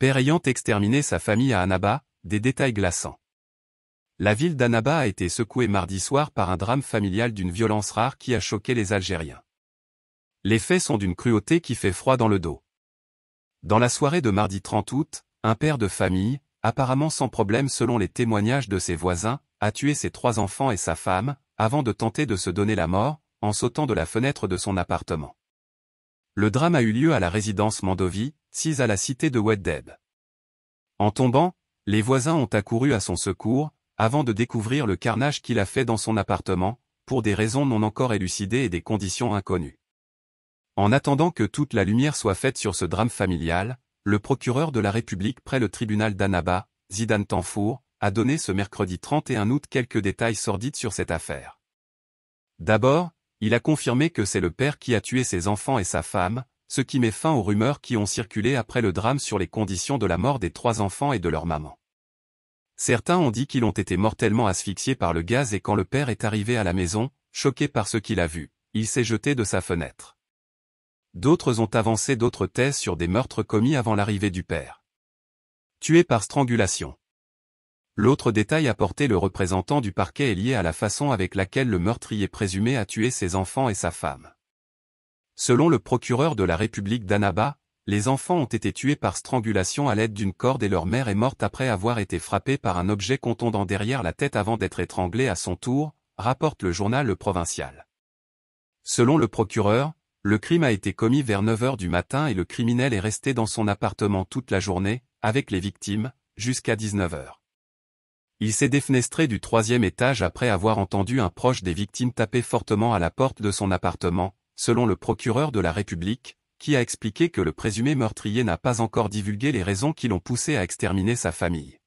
père ayant exterminé sa famille à Annaba, des détails glaçants. La ville d'Annaba a été secouée mardi soir par un drame familial d'une violence rare qui a choqué les Algériens. Les faits sont d'une cruauté qui fait froid dans le dos. Dans la soirée de mardi 30 août, un père de famille, apparemment sans problème selon les témoignages de ses voisins, a tué ses trois enfants et sa femme, avant de tenter de se donner la mort, en sautant de la fenêtre de son appartement. Le drame a eu lieu à la résidence Mandovi, sise à la cité de Weddeb. En tombant, les voisins ont accouru à son secours, avant de découvrir le carnage qu'il a fait dans son appartement, pour des raisons non encore élucidées et des conditions inconnues. En attendant que toute la lumière soit faite sur ce drame familial, le procureur de la République près le tribunal d'Anaba, Zidane Tanfour, a donné ce mercredi 31 août quelques détails sordides sur cette affaire. D'abord, il a confirmé que c'est le père qui a tué ses enfants et sa femme, ce qui met fin aux rumeurs qui ont circulé après le drame sur les conditions de la mort des trois enfants et de leur maman. Certains ont dit qu'ils ont été mortellement asphyxiés par le gaz et quand le père est arrivé à la maison, choqué par ce qu'il a vu, il s'est jeté de sa fenêtre. D'autres ont avancé d'autres thèses sur des meurtres commis avant l'arrivée du père. Tué par strangulation. L'autre détail apporté le représentant du parquet est lié à la façon avec laquelle le meurtrier présumé a tué ses enfants et sa femme. Selon le procureur de la République d'Anaba, les enfants ont été tués par strangulation à l'aide d'une corde et leur mère est morte après avoir été frappée par un objet contondant derrière la tête avant d'être étranglée à son tour, rapporte le journal Le Provincial. Selon le procureur, le crime a été commis vers 9h du matin et le criminel est resté dans son appartement toute la journée, avec les victimes, jusqu'à 19h. Il s'est défenestré du troisième étage après avoir entendu un proche des victimes taper fortement à la porte de son appartement, selon le procureur de la République, qui a expliqué que le présumé meurtrier n'a pas encore divulgué les raisons qui l'ont poussé à exterminer sa famille.